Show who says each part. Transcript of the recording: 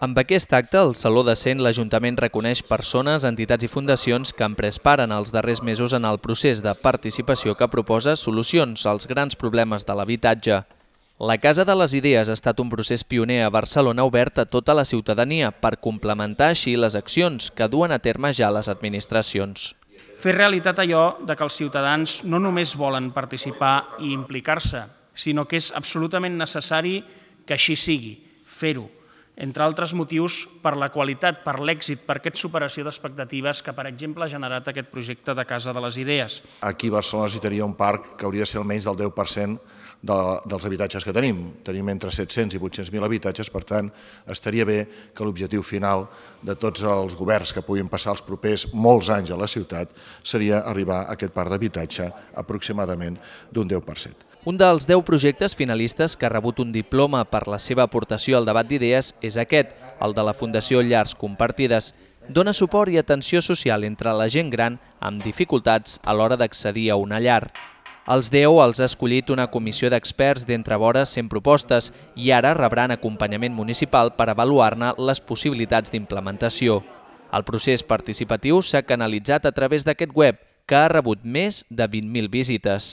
Speaker 1: Amb aquest acte, el Saló de Cent, l'Ajuntament reconeix persones, entitats
Speaker 2: i fundacions que han pres part en els darrers mesos en el procés de participació que proposa solucions als grans problemes de l'habitatge. La Casa de les Idees ha estat un procés pioner a Barcelona obert a tota la ciutadania per complementar així les accions que duen a terme ja les administracions.
Speaker 3: Fer realitat allò de que els ciutadans no només volen participar i implicar-se, sinó que és absolutament necessari que així sigui, fer-ho, entre altres motius per la qualitat, per l'èxit, per aquesta superació d'expectatives que, per exemple, ha generat aquest projecte de Casa de les Idees.
Speaker 4: Aquí a Barcelona necessitaria un parc que hauria de ser almenys del 10% de, dels habitatges que tenim. Tenim entre 700 i 800.000 habitatges, per tant, estaria bé que l'objectiu final de tots els governs que puguin passar els propers molts anys a la ciutat seria arribar a aquest parc d'habitatge aproximadament d'un 10%.
Speaker 2: Un dels 10 projectes finalistes que ha rebut un diploma per la seva aportació al debat d'idees és és aquest, el de la Fundació Llars Compartides, dona suport i atenció social entre la gent gran amb dificultats a l'hora d'accedir a una llar. Els 10 e els ha escollit una comissió d'experts d'entre vores 100 propostes i ara rebran acompanyament municipal per avaluar-ne les possibilitats d'implementació. El procés participatiu
Speaker 1: s'ha canalitzat a través d'aquest web, que ha rebut més de 20.000 visites.